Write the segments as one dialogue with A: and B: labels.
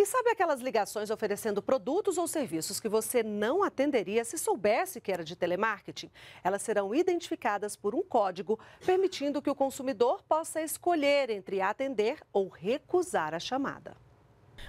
A: E sabe aquelas ligações oferecendo produtos ou serviços que você não atenderia se soubesse que era de telemarketing? Elas serão identificadas por um código, permitindo que o consumidor possa escolher entre atender ou recusar a chamada.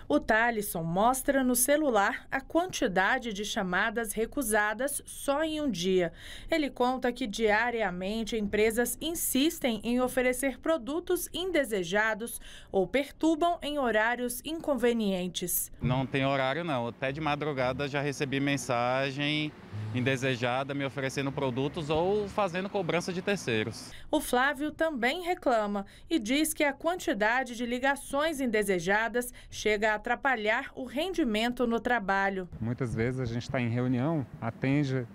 B: O Talisson mostra no celular a quantidade de chamadas recusadas só em um dia. Ele conta que diariamente empresas insistem em oferecer produtos indesejados ou perturbam em horários inconvenientes.
C: Não tem horário não, até de madrugada já recebi mensagem indesejada, me oferecendo produtos ou fazendo cobrança de terceiros.
B: O Flávio também reclama e diz que a quantidade de ligações indesejadas chega a atrapalhar o rendimento no trabalho.
D: Muitas vezes a gente está em reunião, atende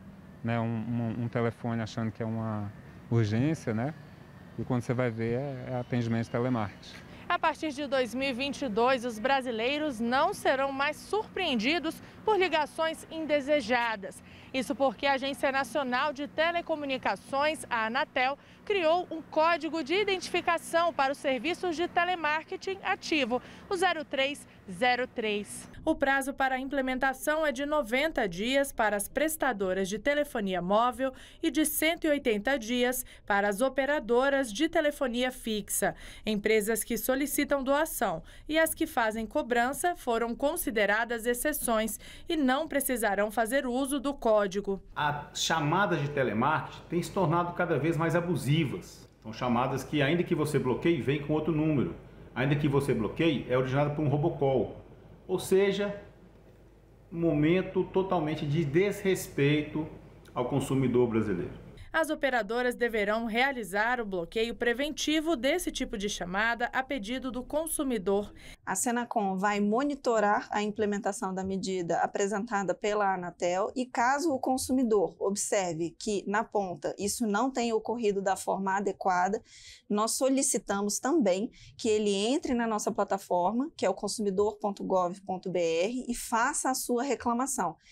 D: né, um, um, um, telefone achando que é uma urgência, né? E quando você vai ver, é, é atendimento telemarketing.
B: A partir de 2022, os brasileiros não serão mais surpreendidos por ligações indesejadas. Isso porque a Agência Nacional de Telecomunicações, a Anatel, criou um código de identificação para os serviços de telemarketing ativo, o 0303. O prazo para a implementação é de 90 dias para as prestadoras de telefonia móvel e de 180 dias para as operadoras de telefonia fixa. Empresas que solicitam doação e as que fazem cobrança foram consideradas exceções e não precisarão fazer uso do código.
C: As chamadas de telemarketing têm se tornado cada vez mais abusivas. São chamadas que, ainda que você bloqueie, vem com outro número. Ainda que você bloqueie, é originada por um robocall. Ou seja, momento totalmente de desrespeito ao consumidor brasileiro
B: as operadoras deverão realizar o
A: bloqueio preventivo desse tipo de chamada a pedido do consumidor. A Senacom vai monitorar a implementação da medida apresentada pela Anatel e, caso o consumidor observe que, na ponta, isso não tenha ocorrido da forma adequada, nós solicitamos também que ele entre na nossa plataforma, que é o consumidor.gov.br, e faça a sua reclamação.